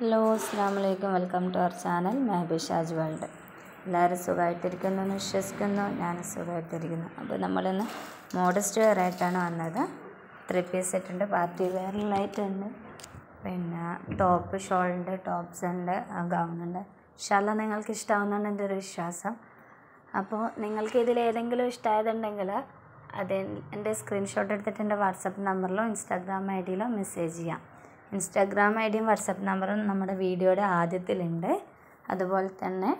hello അസ്സാം വലൈക്കും welcome to our channel Mehabishaj world എല്ലാവരും സുഖമായിട്ടിരിക്കുന്നു എന്ന് വിശ്വസിക്കുന്നു ഞാൻ സുഖമായിട്ടിരിക്കുന്നു അപ്പോൾ നമ്മളിന്ന് മോഡസ്റ്റ് വെയർ ആയിട്ടാണ് വന്നത് ത്രീ പീസ് സെറ്റുണ്ട് പാർട്ടി വെയറിലായിട്ടുണ്ട് പിന്നെ ടോപ്പ് ഷോളുണ്ട് ടോപ്സ് ഉണ്ട് ഉണ്ട് ഇഷ്ടമല്ല നിങ്ങൾക്ക് ഇഷ്ടമാവുന്നതാണ് എൻ്റെ ഒരു വിശ്വാസം അപ്പോൾ നിങ്ങൾക്ക് ഇതിൽ ഏതെങ്കിലും ഇഷ്ടമായതുണ്ടെങ്കിൽ അത് എൻ്റെ സ്ക്രീൻഷോട്ട് എടുത്തിട്ട് എൻ്റെ വാട്സപ്പ് നമ്പറിലോ ഇൻസ്റ്റാഗ്രാം ഐ ഡിയിലോ മെസ്സേജ് ചെയ്യാം ഇൻസ്റ്റാഗ്രാം ഐ ഡിയും വാട്സപ്പ് നമ്പറും നമ്മുടെ വീഡിയോയുടെ ആദ്യത്തിലുണ്ട് അതുപോലെ തന്നെ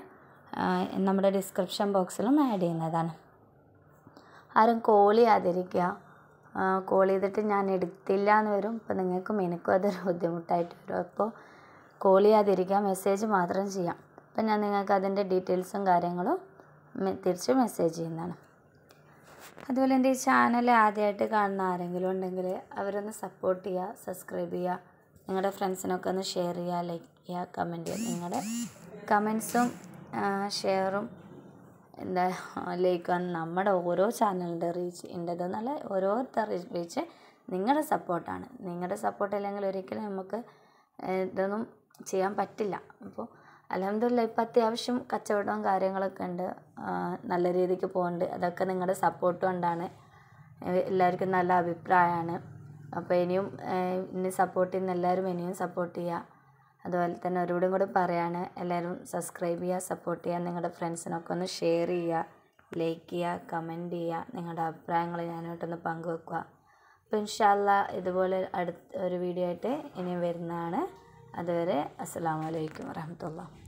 നമ്മുടെ ഡിസ്ക്രിപ്ഷൻ ബോക്സിലും ആഡ് ചെയ്യുന്നതാണ് ആരും കോൾ ചെയ്യാതിരിക്കുക കോൾ ചെയ്തിട്ട് ഞാൻ എടുത്തില്ല എന്ന് വരും ഇപ്പോൾ നിങ്ങൾക്കും എനിക്കും അതൊരു ബുദ്ധിമുട്ടായിട്ട് വരും അപ്പോൾ കോൾ ചെയ്യാതിരിക്കുക മെസ്സേജ് മാത്രം ചെയ്യാം അപ്പം ഞാൻ നിങ്ങൾക്ക് അതിൻ്റെ ഡീറ്റെയിൽസും കാര്യങ്ങളും തിരിച്ച് മെസ്സേജ് ചെയ്യുന്നതാണ് അതുപോലെ എൻ്റെ ഈ ചാനൽ ആദ്യമായിട്ട് കാണുന്ന ആരെങ്കിലും ഉണ്ടെങ്കിൽ അവരൊന്ന് സപ്പോർട്ട് ചെയ്യുക സബ്സ്ക്രൈബ് ചെയ്യുക നിങ്ങളുടെ ഫ്രണ്ട്സിനൊക്കെ ഒന്ന് ഷെയർ ചെയ്യുക ലൈക്ക് ചെയ്യുക കമൻറ്റ് ചെയ്യുക നിങ്ങളുടെ കമൻസും ഷെയറും എന്താ ലൈക്കാണ് നമ്മുടെ ഓരോ ചാനലിൻ്റെ റീച്ച് എൻ്റെതെന്നല്ല ഓരോരുത്തരുടെ റീച്ച് നിങ്ങളുടെ സപ്പോർട്ടാണ് നിങ്ങളുടെ സപ്പോർട്ട് ഇല്ലെങ്കിൽ ഒരിക്കലും നമുക്ക് ഇതൊന്നും ചെയ്യാൻ പറ്റില്ല അപ്പോൾ അലഹമില്ല ഇപ്പം അത്യാവശ്യം കച്ചവടവും കാര്യങ്ങളൊക്കെ ഉണ്ട് നല്ല രീതിക്ക് പോകുന്നുണ്ട് അതൊക്കെ നിങ്ങളുടെ സപ്പോർട്ട് കൊണ്ടാണ് എല്ലാവർക്കും നല്ല അഭിപ്രായമാണ് അപ്പോൾ ഇനിയും എന്നെ സപ്പോർട്ട് ചെയ്യുന്ന എല്ലാവരും ഇനിയും സപ്പോർട്ട് ചെയ്യുക അതുപോലെ തന്നെ ഒരൂകൂടി കൂടി പറയാണ് എല്ലാവരും സബ്സ്ക്രൈബ് ചെയ്യുക സപ്പോർട്ട് ചെയ്യുക നിങ്ങളുടെ ഫ്രണ്ട്സിനൊക്കെ ഒന്ന് ഷെയർ ചെയ്യുക ലൈക്ക് ചെയ്യുക കമൻറ്റ് ചെയ്യുക നിങ്ങളുടെ അഭിപ്രായങ്ങൾ ഞാനായിട്ടൊന്ന് പങ്കുവെക്കുക അപ്പോൾ ഇൻഷാല്ല ഇതുപോലെ അടുത്ത ഒരു വീഡിയോ ആയിട്ട് ഇനിയും വരുന്നതാണ് അതുവരെ അസ്സാം വലൈക്കും വരഹമത്തുള്ള